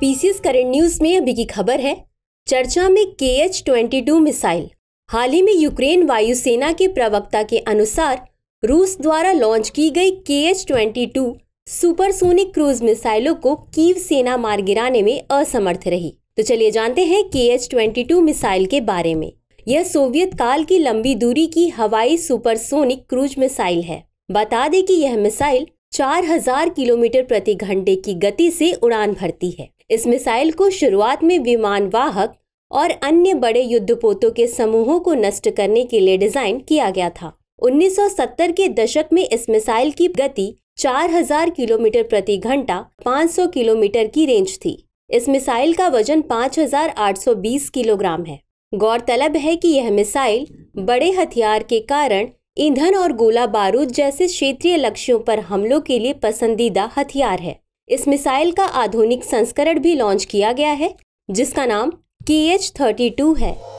PCS current news में अभी की खबर है चर्चा में K H twenty two missile हाल ही में यूक्रेन वायुसेना के प्रवक्ता के अनुसार रूस द्वारा लॉन्च की गई K H twenty two supersonic cruise मिसाइलों को कीव सेना मार गिराने में असमर्थ रही तो चलिए जानते हैं के एच ट्वेंटी टू मिसाइल के बारे में यह सोवियत काल की लंबी दूरी की हवाई सुपरसोनिक क्रूज मिसाइल है बता दें कि यह मिसाइल 4000 किलोमीटर प्रति घंटे की गति से उड़ान भरती है इस मिसाइल को शुरुआत में विमान वाहक और अन्य बड़े युद्धपोतों के समूहों को नष्ट करने के लिए डिजाइन किया गया था 1970 के दशक में इस मिसाइल की गति 4000 किलोमीटर प्रति घंटा 500 किलोमीटर की रेंज थी इस मिसाइल का वजन 5820 किलोग्राम है गौरतलब है कि यह मिसाइल बड़े हथियार के कारण ईंधन और गोला बारूद जैसे क्षेत्रीय लक्ष्यों पर हमलों के लिए पसंदीदा हथियार है इस मिसाइल का आधुनिक संस्करण भी लॉन्च किया गया है जिसका नाम के एच थर्टी टू है